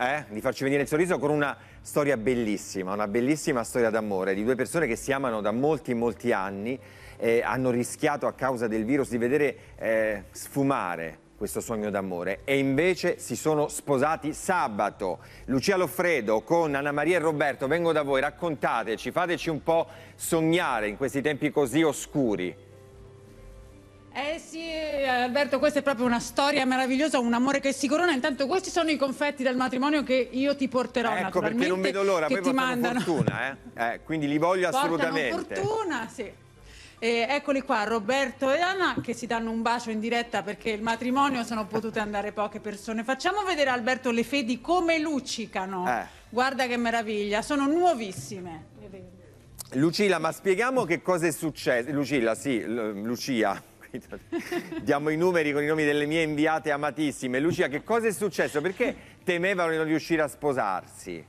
eh, di farci venire il sorriso con una storia bellissima, una bellissima storia d'amore di due persone che si amano da molti, molti anni, e hanno rischiato a causa del virus di vedere eh, sfumare questo sogno d'amore e invece si sono sposati sabato. Lucia Loffredo con Anna Maria e Roberto, vengo da voi, raccontateci, fateci un po' sognare in questi tempi così oscuri. Eh sì, Alberto, questa è proprio una storia meravigliosa, un amore che si corona. Intanto questi sono i confetti del matrimonio che io ti porterò Ecco perché non vedo l'ora, poi ti mandano. fortuna, eh? Eh, quindi li voglio portano assolutamente. fortuna, sì. E eccoli qua, Roberto e Anna che si danno un bacio in diretta perché il matrimonio sono potute andare poche persone. Facciamo vedere Alberto le fedi come luccicano. Eh. Guarda che meraviglia, sono nuovissime. Lucilla, ma spieghiamo che cosa è successo. Lucilla, sì, Lucia. Diamo i numeri con i nomi delle mie inviate amatissime. Lucia, che cosa è successo? Perché temevano di non riuscire a sposarsi?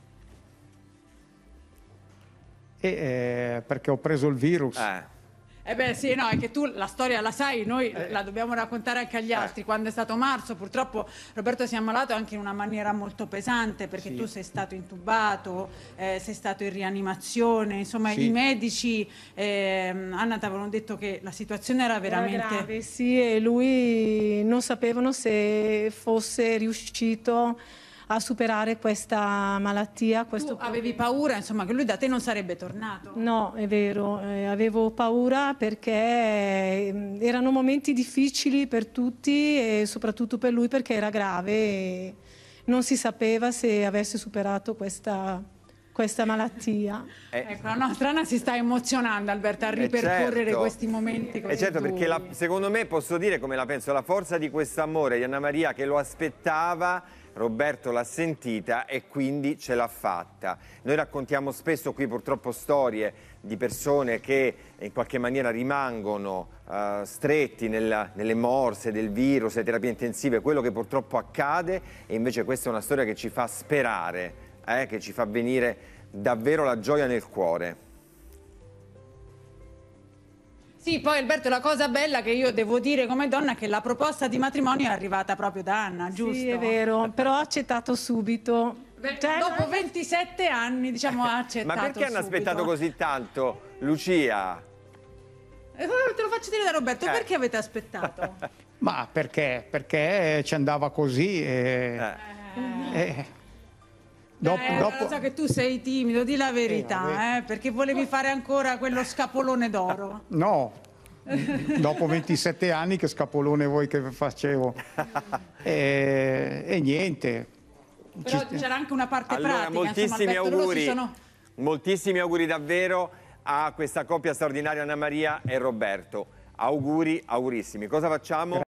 E, eh, perché ho preso il virus. Eh. Eh beh sì, no, è che tu la storia la sai, noi eh. la dobbiamo raccontare anche agli eh. altri. Eh. Quando è stato marzo purtroppo Roberto si è ammalato anche in una maniera molto pesante perché sì. tu sei stato intubato, eh, sei stato in rianimazione, insomma sì. i medici ehm, Anna ti avevano detto che la situazione era veramente... Era grave, sì, e lui non sapevano se fosse riuscito a superare questa malattia. Questo... Tu avevi paura insomma, che lui da te non sarebbe tornato? No, è vero, eh, avevo paura perché mm, erano momenti difficili per tutti e soprattutto per lui perché era grave e non si sapeva se avesse superato questa questa malattia. Eh, ecco, la nostra Anna si sta emozionando, Alberto a eh, ripercorrere certo, questi momenti. E eh, certo, tui. perché la, secondo me posso dire come la penso, la forza di quest'amore di Anna Maria che lo aspettava Roberto l'ha sentita e quindi ce l'ha fatta. Noi raccontiamo spesso qui purtroppo storie di persone che in qualche maniera rimangono uh, stretti nella, nelle morse del virus, le terapie intensive, quello che purtroppo accade e invece questa è una storia che ci fa sperare, eh, che ci fa venire davvero la gioia nel cuore. Sì, poi Alberto, la cosa bella che io devo dire come donna è che la proposta di matrimonio è arrivata proprio da Anna, giusto? Sì, è vero, però ha accettato subito. Beh, cioè, dopo 27 anni, diciamo, ha accettato Ma perché hanno aspettato così tanto, Lucia? Eh, te lo faccio dire da Roberto, eh. perché avete aspettato? Ma perché? Perché ci andava così e... eh. eh. Eh, dopo, eh, dopo... So che tu sei timido, di la verità, eh, eh, perché volevi fare ancora quello scapolone d'oro. Ah, no, dopo 27 anni che scapolone vuoi che facevo? e, eh, e niente. Però c'era anche una parte allora, pratica. Moltissimi insomma, auguri, sono... moltissimi auguri davvero a questa coppia straordinaria Anna Maria e Roberto. Auguri, augurissimi. Cosa facciamo?